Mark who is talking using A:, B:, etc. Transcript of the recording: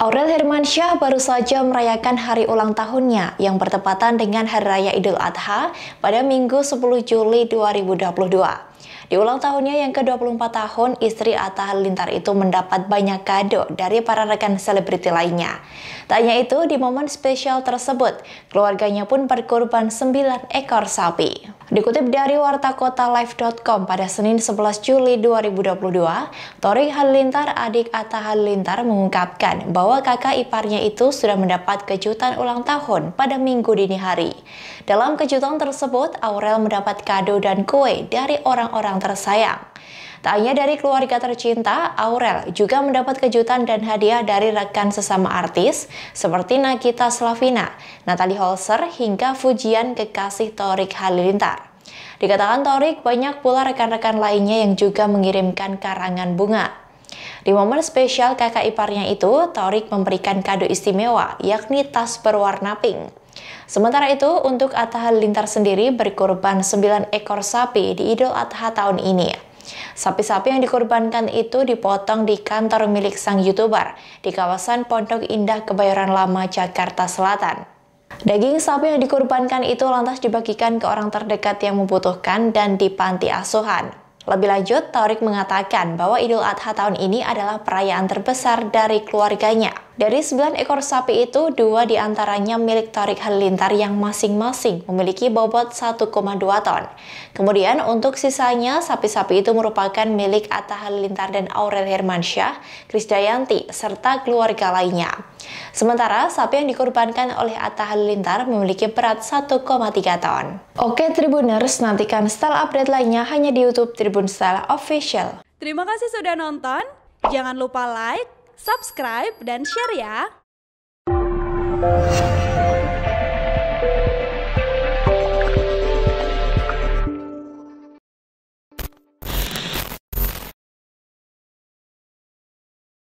A: Aurel Hermansyah baru saja merayakan hari ulang tahunnya yang bertepatan dengan Hari Raya Idul Adha pada Minggu 10 Juli 2022. Di ulang tahunnya yang ke-24 tahun, istri Atta Halilintar itu mendapat banyak kado dari para rekan selebriti lainnya. Tak itu, di momen spesial tersebut, keluarganya pun berkorban 9 ekor sapi. Dikutip dari wartakotalife.com pada Senin 11 Juli 2022, Tori Halilintar, adik Atta Halilintar mengungkapkan bahwa kakak iparnya itu sudah mendapat kejutan ulang tahun pada minggu dini hari. Dalam kejutan tersebut, Aurel mendapat kado dan kue dari orang orang tersayang. Tak hanya dari keluarga tercinta, Aurel juga mendapat kejutan dan hadiah dari rekan sesama artis seperti Nagita Slavina, Natalie Holzer, hingga Fujian kekasih Torik Halilintar. Dikatakan Torik, banyak pula rekan-rekan lainnya yang juga mengirimkan karangan bunga. Di momen spesial kakak iparnya itu, Torik memberikan kado istimewa, yakni tas berwarna pink. Sementara itu, untuk Atta Lintar sendiri berkorban 9 ekor sapi di Idul Adha tahun ini. Sapi-sapi yang dikorbankan itu dipotong di kantor milik sang youtuber di kawasan Pondok Indah Kebayoran Lama, Jakarta Selatan. Daging sapi yang dikorbankan itu lantas dibagikan ke orang terdekat yang membutuhkan dan di panti asuhan. Lebih lanjut, Torik mengatakan bahwa Idul Adha tahun ini adalah perayaan terbesar dari keluarganya. Dari 9 ekor sapi itu, dua diantaranya milik Torik Halilintar yang masing-masing memiliki bobot 1,2 ton. Kemudian untuk sisanya, sapi-sapi itu merupakan milik Atta Halilintar dan Aurel Hermansyah, Krisdayanti, serta keluarga lainnya. Sementara sapi yang dikorbankan oleh Atta Halilintar memiliki berat 1,3 ton. Oke Tribuners, nantikan style update lainnya hanya di YouTube Tribun Style Official. Terima kasih sudah nonton. Jangan lupa like, subscribe, dan share ya.